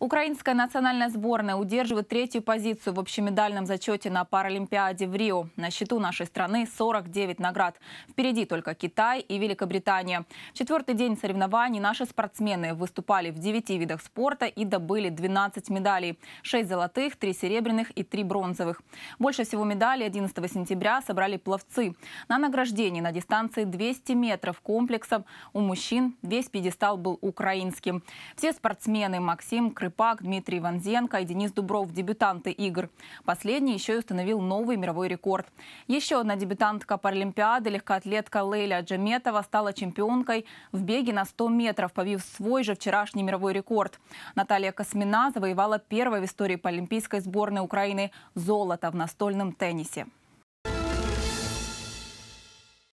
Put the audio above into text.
Украинская национальная сборная удерживает третью позицию в общемедальном зачете на Паралимпиаде в Рио. На счету нашей страны 49 наград. Впереди только Китай и Великобритания. В четвертый день соревнований наши спортсмены выступали в 9 видах спорта и добыли 12 медалей. 6 золотых, 3 серебряных и 3 бронзовых. Больше всего медалей 11 сентября собрали пловцы. На награждении на дистанции 200 метров комплексом у мужчин весь пьедестал был украинским. Все спортсмены Максим Крым Пак Дмитрий Иванзенко и Денис Дубров – дебютанты игр. Последний еще и установил новый мировой рекорд. Еще одна дебютантка Паралимпиады, легкоатлетка Лейля Джаметова, стала чемпионкой в беге на 100 метров, побив свой же вчерашний мировой рекорд. Наталья Космина завоевала первой в истории паралимпийской сборной Украины золото в настольном теннисе.